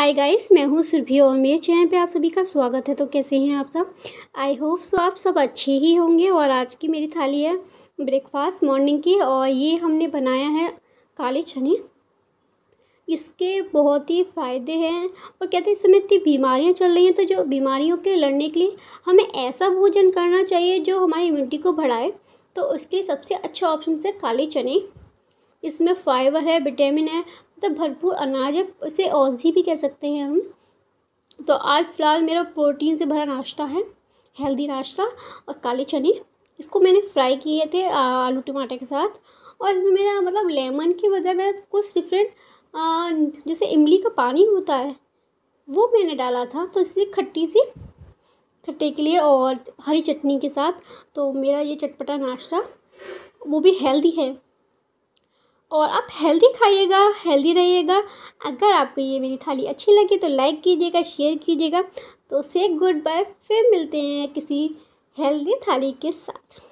hi guys मैं हूँ सुरभि और मेरे चैनल पे आप सभी का स्वागत है तो कैसे हैं आप सब आई होप सो आप सब अच्छे ही होंगे और आज की मेरी थाली है ब्रेकफास्ट मॉर्निंग की और ये हमने बनाया है काले चने इसके बहुत ही फ़ायदे हैं और कहते हैं इस समय इतनी बीमारियाँ चल रही हैं तो जो बीमारियों के लड़ने के लिए हमें ऐसा भोजन करना चाहिए जो हमारी इम्यूनिटी को बढ़ाए तो उसके सबसे अच्छा ऑप्शन है काले चने इसमें फाइबर है विटामिन है मतलब भरपूर अनाज है इसे औजी भी कह सकते हैं हम तो आज फ़िलहाल मेरा प्रोटीन से भरा नाश्ता है हेल्दी नाश्ता और काले चने इसको मैंने फ्राई किए थे आलू टमाटर के साथ और इसमें मेरा मतलब लेमन की बजाय मैं कुछ डिफरेंट जैसे इमली का पानी होता है वो मैंने डाला था तो इसलिए खट्टी सी खट्टे के लिए और हरी चटनी के साथ तो मेरा ये चटपटा नाश्ता वो भी हेल्दी है और आप हेल्दी खाइएगा हेल्दी रहिएगा अगर आपको ये मेरी थाली अच्छी लगी तो लाइक कीजिएगा शेयर कीजिएगा तो से गुड बाय फिर मिलते हैं किसी हेल्दी थाली के साथ